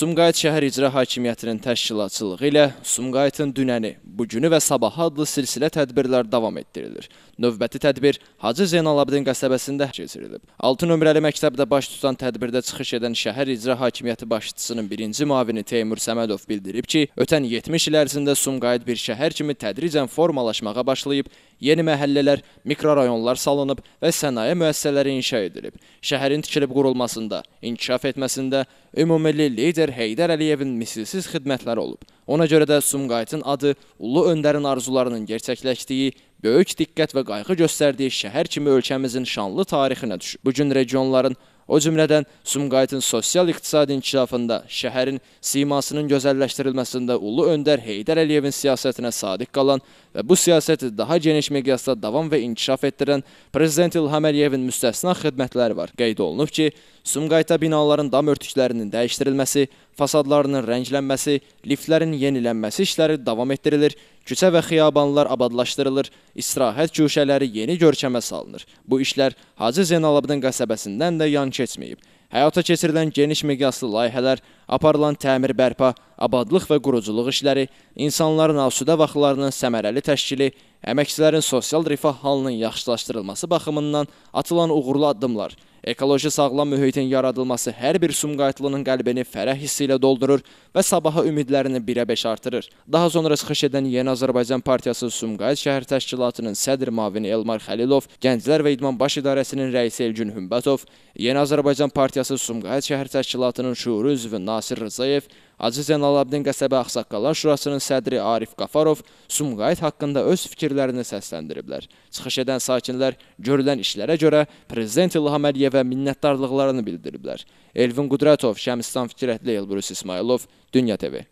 Sumqayıt Şəhər İcra Hakimiyyətinin təşkilatçılığı ilə Sumqayıtın dünəni, bugünü və sabahı adlı silsilə tədbirlər davam etdirilir. Növbəti tədbir Hacı Zeynalabdin qəsəbəsində keçirilib. 6 nömrəli məktəbdə baş tutan tədbirdə çıxış edən Şəhər İcra Hakimiyyəti başçısının birinci müavini Teymur Səmədov bildirib ki, ötən 70 il ərzində Sumqayıt bir şəhər kimi tədricən formalaşmağa başlayıb, yeni məhəllələr, mikrorayonlar salınıb və sənaye müəssisələri inşa edilib. Şəhərin tikilib qurulmasında, inkişaf etməsində ümumilli lider Heydər Heydər Əliyevin misilsiz xidmətləri olub. Ona görə də Sumqayıtın adı ulu öndərin arzularının gerçəkləşdiyi, böyük diqqət və qayğı göstərdiyi şəhər kimi ölkəmizin şanlı tarixinə düşür. Bu gün regionların O cümlədən Sumqayıtın sosial-iqtisadi inkişafında, şəhərin simasının gözəlləşdirilməsində ulu öndər Heydər Əliyevin siyasətinə sadiq qalan və bu siyasəti daha geniş miqyasda davam və inkişaf etdirən Prezident İlham Əliyevin müstəsna xidmətləri var. Qeyd olunub ki, Sumqayıtda binaların dam örtüklərinin dəyişdirilməsi, fasadlarının rənglənməsi, liftlərin yenilənməsi işləri davam etdirilir. Küçə və xiyabanlar abadlaşdırılır, istirahət güşələri yeni görkəmə salınır. Bu işlər Hacı Zeynalabdin qəsəbəsindən də yan keçməyib. Həyata keçirilən geniş miqyaslı layihələr, aparılan təmir bərpa, abadlıq və quruculuq işləri, insanların asudə vaxtlarının səmərəli təşkili, əməkçilərin sosial rifah halının yaxşılaşdırılması baxımından atılan uğurlu addımlar – Ekoloji sağlam mühitin yaradılması hər bir Sumqayıtlının qəlbini fərəh hissi ilə doldurur və sabaha ümidlərini birə beş artırır. Daha sonra çıxış edən Yeni Azərbaycan Partiyası Sumqayıt Şəhər Təşkilatının sədr mavini Elmar Xəlilov, Gənclər və İdman Baş İdarəsinin rəisi Elgün Hümbətov, Yeni Azərbaycan Partiyası Sumqayıt Şəhər Təşkilatının şuuru üzvü Nasir Rızayev, Aziz Ənaləbdin qəsəbə Ağsaqqallar Şurasının sədri Arif Qafarov Sumqayıt haqqında öz fikirlərini səsləndiriblər. Çıxış edən sakinlər görülən işlərə görə Prezident İlham Əliyevə minnətdarlıqlarını bildiriblər. Elvin Qudratov, Şəmistan Fikrətli Elbrus İsmailov, Dünya TV.